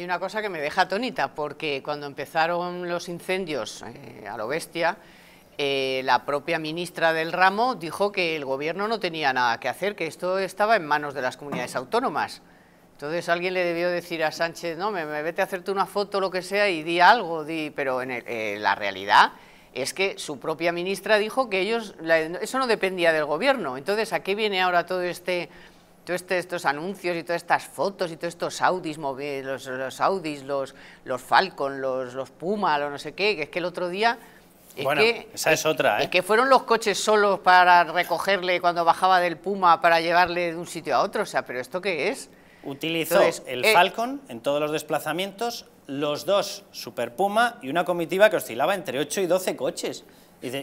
Hay una cosa que me deja atónita, porque cuando empezaron los incendios eh, a lo bestia, eh, la propia ministra del ramo dijo que el gobierno no tenía nada que hacer, que esto estaba en manos de las comunidades autónomas. Entonces alguien le debió decir a Sánchez, no, me, vete a hacerte una foto, o lo que sea, y di algo, di, pero en eh, la realidad es que su propia ministra dijo que ellos, eso no dependía del gobierno. Entonces, ¿a qué viene ahora todo este todos este, estos anuncios y todas estas fotos y todos estos Audis, los, los Audis, los, los Falcon, los, los Puma, los no sé qué, que es que el otro día... Es que, esa es otra, ¿eh? que fueron los coches solos para recogerle cuando bajaba del Puma para llevarle de un sitio a otro, o sea, ¿pero esto qué es? Utilizó el eh, Falcon en todos los desplazamientos, los dos Super Puma y una comitiva que oscilaba entre 8 y 12 coches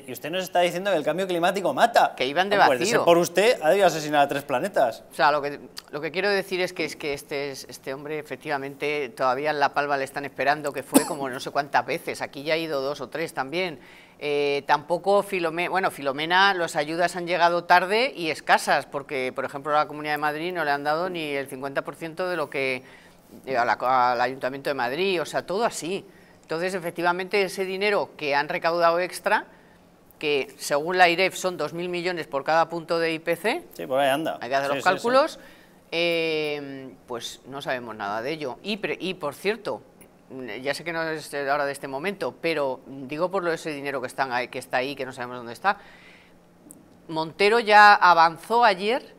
y usted nos está diciendo que el cambio climático mata. Que iban de vacío. por usted ha debido asesinar a tres planetas. O sea, lo que, lo que quiero decir es que, es que este, este hombre efectivamente todavía en La Palma le están esperando, que fue como no sé cuántas veces, aquí ya ha ido dos o tres también. Eh, tampoco Filomena, bueno, Filomena, las ayudas han llegado tarde y escasas, porque por ejemplo a la Comunidad de Madrid no le han dado ni el 50% de lo que eh, a la, al Ayuntamiento de Madrid, o sea, todo así. Entonces, efectivamente, ese dinero que han recaudado extra que según la IREF son 2.000 millones por cada punto de IPC. Sí, por anda. Hay que hacer los cálculos. Em, pues no sabemos nada de ello. Y, por cierto, mm, ya sé que no es ahora de este momento, pero digo por lo ese dinero que, están, ahí, que está ahí, que no sabemos dónde está. Montero ya avanzó ayer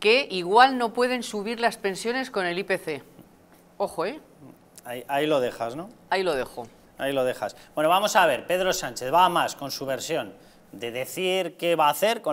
que igual no pueden subir las pensiones con el IPC. Ojo, ¿eh? ahí lo dejas, ¿no? Ahí lo dejo. Ahí lo dejas. Bueno, vamos a ver, Pedro Sánchez va más con su versión de decir qué va a hacer con la...